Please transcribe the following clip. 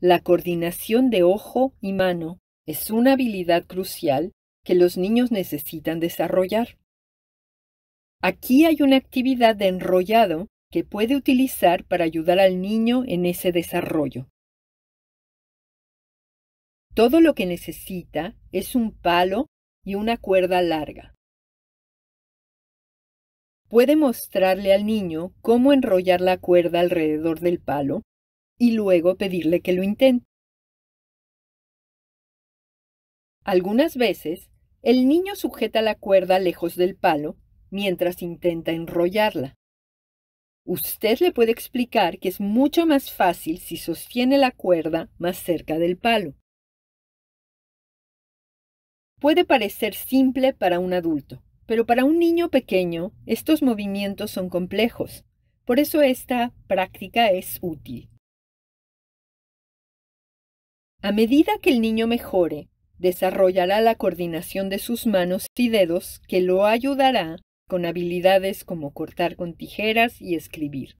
La coordinación de ojo y mano es una habilidad crucial que los niños necesitan desarrollar. Aquí hay una actividad de enrollado que puede utilizar para ayudar al niño en ese desarrollo. Todo lo que necesita es un palo y una cuerda larga. Puede mostrarle al niño cómo enrollar la cuerda alrededor del palo y luego pedirle que lo intente. Algunas veces, el niño sujeta la cuerda lejos del palo mientras intenta enrollarla. Usted le puede explicar que es mucho más fácil si sostiene la cuerda más cerca del palo. Puede parecer simple para un adulto, pero para un niño pequeño estos movimientos son complejos. Por eso esta práctica es útil. A medida que el niño mejore, desarrollará la coordinación de sus manos y dedos que lo ayudará con habilidades como cortar con tijeras y escribir.